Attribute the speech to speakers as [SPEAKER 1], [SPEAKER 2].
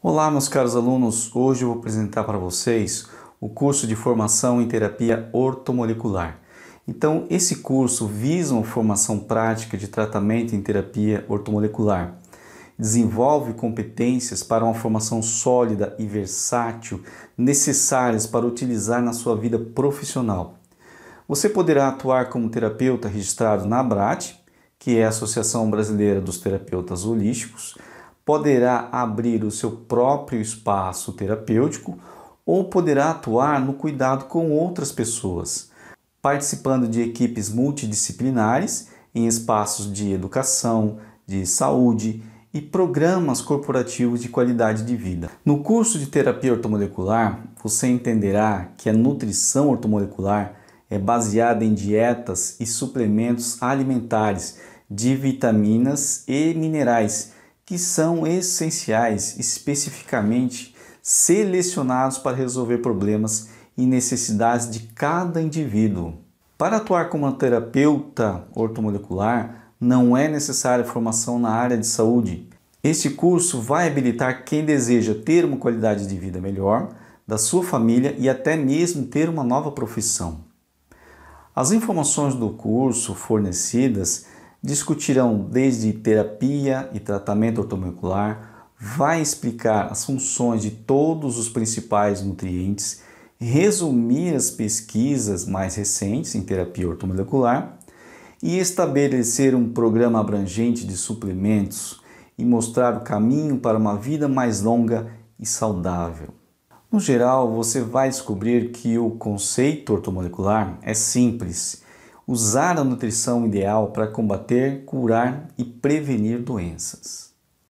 [SPEAKER 1] Olá, meus caros alunos. Hoje eu vou apresentar para vocês o curso de formação em terapia ortomolecular. Então, esse curso visa uma formação prática de tratamento em terapia ortomolecular. Desenvolve competências para uma formação sólida e versátil necessárias para utilizar na sua vida profissional. Você poderá atuar como terapeuta registrado na ABRAT, que é a Associação Brasileira dos Terapeutas Holísticos, poderá abrir o seu próprio espaço terapêutico ou poderá atuar no cuidado com outras pessoas, participando de equipes multidisciplinares em espaços de educação, de saúde e programas corporativos de qualidade de vida. No curso de terapia ortomolecular, você entenderá que a nutrição ortomolecular é baseada em dietas e suplementos alimentares de vitaminas e minerais que são essenciais, especificamente selecionados para resolver problemas e necessidades de cada indivíduo. Para atuar como terapeuta ortomolecular, não é necessária formação na área de saúde. Este curso vai habilitar quem deseja ter uma qualidade de vida melhor, da sua família e até mesmo ter uma nova profissão. As informações do curso fornecidas Discutirão desde terapia e tratamento ortomolecular, vai explicar as funções de todos os principais nutrientes, resumir as pesquisas mais recentes em terapia ortomolecular e estabelecer um programa abrangente de suplementos e mostrar o caminho para uma vida mais longa e saudável. No geral, você vai descobrir que o conceito ortomolecular é simples usar a nutrição ideal para combater, curar e prevenir doenças.